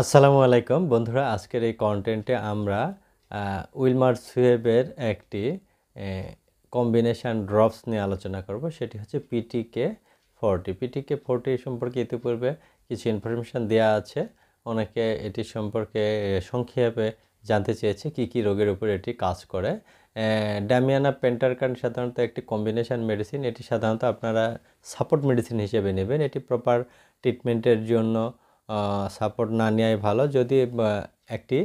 আসসালামু আলাইকুম বন্ধুরা আজকের এই কন্টেন্টে আমরা উইলমার সুয়েবের একটি কম্বিনেশান ড্রপস নিয়ে আলোচনা করব সেটি হচ্ছে পিটিকে ফোরটি পিটিকে ফোরটি সম্পর্কে ইতিপূর্বে কিছু ইনফরমেশান দেয়া আছে অনেকে এটি সম্পর্কে সংক্ষেপে জানতে চেয়েছে কি কি রোগের উপর এটি কাজ করে ড্যামিয়ানা পেন্টারকান সাধারণত একটি কম্বিনেশান মেডিসিন এটি সাধারণত আপনারা সাপোর্ট মেডিসিন হিসেবে নেবেন এটি প্রপার ট্রিটমেন্টের জন্য সাপোর্ট না নেওয়াই ভালো যদি একটি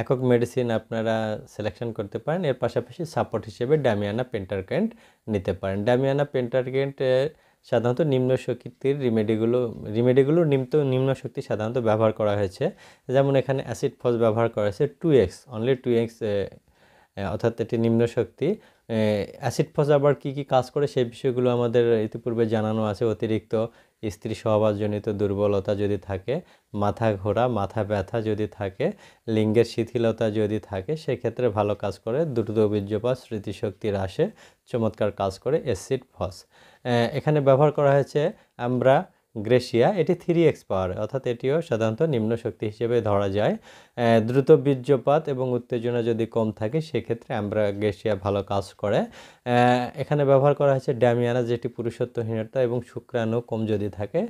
একক মেডিসিন আপনারা সিলেকশন করতে পারেন এর পাশাপাশি সাপোর্ট হিসেবে ড্যামিয়ানা পেন্টারকেন্ট নিতে পারেন ড্যামিয়ানা পেন্টারকেন্টের সাধারণত নিম্ন শক্তির রিমেডিগুলো রিমেডিগুলো নিম্ন নিম্ন শক্তি সাধারণত ব্যবহার করা হয়েছে যেমন এখানে অ্যাসিড ফস ব্যবহার করা হয়েছে two X only two X অর্থাৎ এটি নিম্ন শক্তি অ্যাসিড ফস আবার কী কী কাজ করে সেই বিষয়গুলো আমাদের ইতিপূর্বে জানানো আছে অতিরিক্ত স্ত্রী সহবাসজনিত দুর্বলতা যদি থাকে মাথা ঘোরা মাথা ব্যথা যদি থাকে লিঙ্গের শিথিলতা যদি থাকে সেক্ষেত্রে ভালো কাজ করে দ্রুত বীর্যপাত স্মৃতিশক্তি হ্রাসে চমৎকার কাজ করে অ্যাসিড ফস এখানে ব্যবহার করা হয়েছে আমরা গ্রেশিয়া এটি থ্রি এক্স পাওয়ার অর্থাৎ এটিও সাধারণত নিম্ন শক্তি হিসেবে ধরা যায় দ্রুত বীর্যপাত এবং উত্তেজনা যদি কম থাকে সেক্ষেত্রে আমরা গ্রেশিয়া ভালো কাজ করে এখানে ব্যবহার করা হয়েছে ড্যামিয়ানা যেটি পুরুষত্বহীনতা এবং শুক্রাণু কম যদি থাকে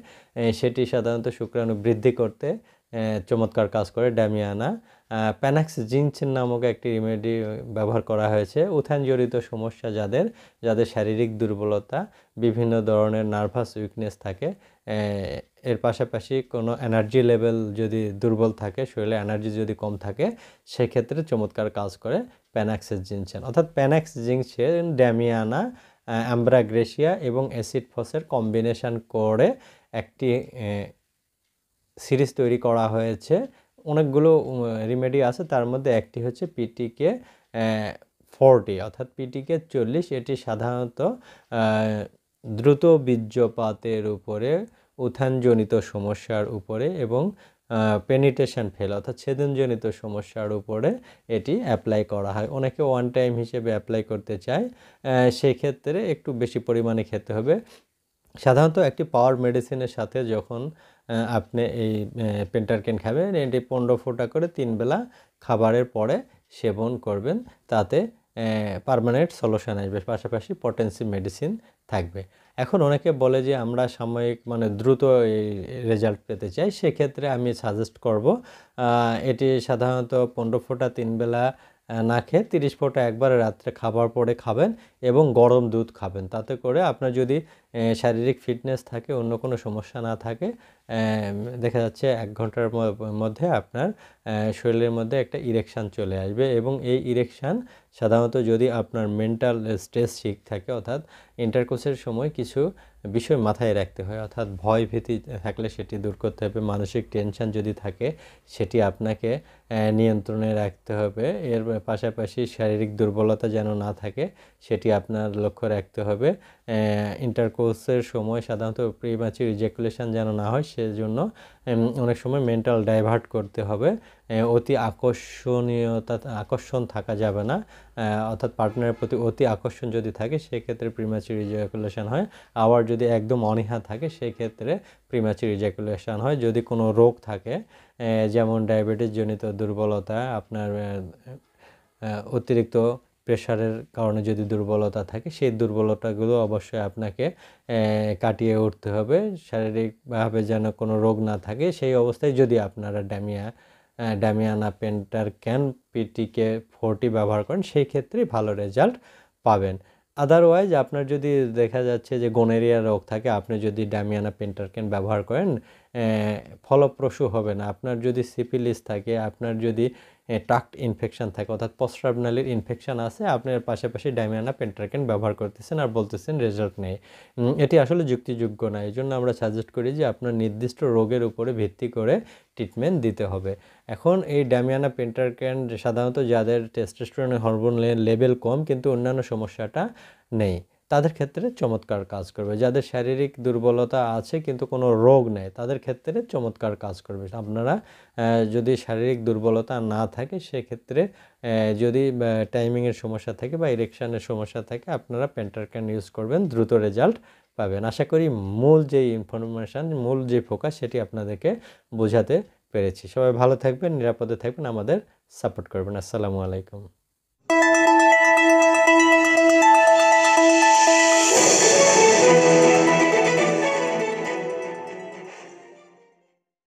সেটি সাধারণত শুক্রাণু বৃদ্ধি করতে চমৎকার কাজ করে ড্যামিয়ানা প্যানাক্স জিনসেন নামক একটি রেমেডি ব্যবহার করা হয়েছে উত্থান জড়িত সমস্যা যাদের যাদের শারীরিক দুর্বলতা বিভিন্ন ধরনের নার্ভাস উইকনেস থাকে এর পাশাপাশি কোনো এনার্জি লেভেল যদি দুর্বল থাকে শরীরে এনার্জি যদি কম থাকে সেক্ষেত্রে চমৎকার কাজ করে প্যানাক্সের জিনসেন অর্থাৎ প্যানাক্স জিনসেন ড্যামিয়ানা অ্যাম্ব্রাগ্রেশিয়া এবং অ্যাসিড ফসের কম্বিনেশান করে একটি সিরিজ তৈরি করা হয়েছে অনেকগুলো রেমেডি আছে তার মধ্যে একটি হচ্ছে পিটিকে ফোরটি অর্থাৎ পিটিকে চল্লিশ এটি সাধারণত দ্রুত বীর্যপাতের উপরে উত্থানজনিত সমস্যার উপরে এবং পেনিটেশন ফেল অর্থাৎ ছেদনজনিত সমস্যার উপরে এটি অ্যাপ্লাই করা হয় অনেকে ওয়ান টাইম হিসেবে অ্যাপ্লাই করতে চায় সেই ক্ষেত্রে একটু বেশি পরিমাণে খেতে হবে সাধারণত একটি পাওয়ার মেডিসিনের সাথে যখন আপনি এই পেন্টারকেন খাবেন এটি পনেরো ফোটা করে তিন বেলা খাবারের পরে সেবন করবেন তাতে পারমানেন্ট সলিউশন আসবে পাশাপাশি পটেন্সি মেডিসিন থাকবে এখন অনেকে বলে যে আমরা সাময়িক মানে দ্রুত রেজাল্ট পেতে চাই সেক্ষেত্রে আমি সাজেস্ট করব এটি সাধারণত পনেরো ফোটা তিন বেলা না খেয়ে তিরিশ ফোঁটা একবারে রাত্রে খাবার পরে খাবেন এবং গরম দুধ খাবেন তাতে করে আপনার যদি শারীরিক ফিটনেস থাকে অন্য কোনো সমস্যা না থাকে দেখা যাচ্ছে এক ঘন্টার মধ্যে আপনার শরীরের মধ্যে একটা ইরেকশান চলে আসবে এবং এই ইরেকশান সাধারণত যদি আপনার মেন্টাল স্ট্রেস ঠিক থাকে অর্থাৎ ইন্টারকোর্সের সময় কিছু বিষয় মাথায় রাখতে হয় অর্থাৎ ভয় ভীতি থাকলে সেটি দূর করতে হবে মানসিক টেনশান যদি থাকে সেটি আপনাকে নিয়ন্ত্রণে রাখতে হবে এর পাশাপাশি শারীরিক দুর্বলতা যেন না থাকে সেটি আপনার লক্ষ্য রাখতে হবে ইন্টারকোর্সের সময় সাধারণত প্রিমাচি রিজেকুলেশান যেন না হয় সেজন্য অনেক সময় মেন্টাল ডাইভার্ট করতে হবে অতি আকর্ষণীয়তা আকর্ষণ থাকা যাবে না অর্থাৎ পার্টনারের প্রতি অতি আকর্ষণ যদি থাকে সেক্ষেত্রে প্রিমাচি রিজেকুলেশান হয় আবার যদি একদম অনীহা থাকে সেক্ষেত্রে প্রিমাচি রিজেকুলেশান হয় যদি কোনো রোগ থাকে যেমন ডায়াবেটিসজনিত দুর্বলতা আপনার অতিরিক্ত প্রেশারের কারণে যদি দুর্বলতা থাকে সেই দুর্বলতাগুলো অবশ্যই আপনাকে কাটিয়ে উঠতে হবে শারীরিকভাবে যেন কোনো রোগ না থাকে সেই অবস্থায় যদি আপনারা ড্যামিয়া ড্যামিয়ানা পেন্টার ক্যান পিটিকে ফোরটি ব্যবহার করেন সেই ক্ষেত্রে ভালো রেজাল্ট পাবেন আদারওয়াইজ আপনার যদি দেখা যাচ্ছে যে গোনেরিয়া রোগ থাকে আপনি যদি ডামিয়ানা পেন্টারকেন ব্যবহার করেন ফলপ্রসূ হবে না আপনার যদি সিপিলিস থাকে আপনার যদি টাক্ট ইনফেকশান থাকে অর্থাৎ পশ্রাবনালির ইনফেকশান আছে আপনার পাশাপাশি ডাইমিয়ানা পেন্ট্রাকেন ব্যবহার করতেছেন আর বলতেছেন রেজাল্ট নেই এটি আসলে যুক্তিযোগ্য না এই জন্য আমরা সাজেস্ট করি যে আপনার নির্দিষ্ট রোগের উপরে ভিত্তি করে ট্রিটমেন্ট দিতে হবে এখন এই ড্যামিয়ানা পেন্টারক্যান সাধারণত যাদের টেস্টোস্টেরন হরমোন লেভেল কম কিন্তু অন্যান্য সমস্যাটা নেই তাদের ক্ষেত্রে চমৎকার কাজ করবে যাদের শারীরিক দুর্বলতা আছে কিন্তু কোনো রোগ নেই তাদের ক্ষেত্রে চমৎকার কাজ করবে আপনারা যদি শারীরিক দুর্বলতা না থাকে সেক্ষেত্রে যদি টাইমিংয়ের সমস্যা থাকে বা ইরেকশানের সমস্যা থাকে আপনারা প্যান্টারক্যান ইউজ করবেন দ্রুত রেজাল্ট পাবেন আশা করি মূল যে ইনফরমেশান মূল যে ফোকাস সেটি আপনাদেরকে বোঝাতে পেরেছি সবাই ভালো থাকবেন নিরাপদে থাকবেন আমাদের সাপোর্ট করবেন আসসালামু আলাইকুম Música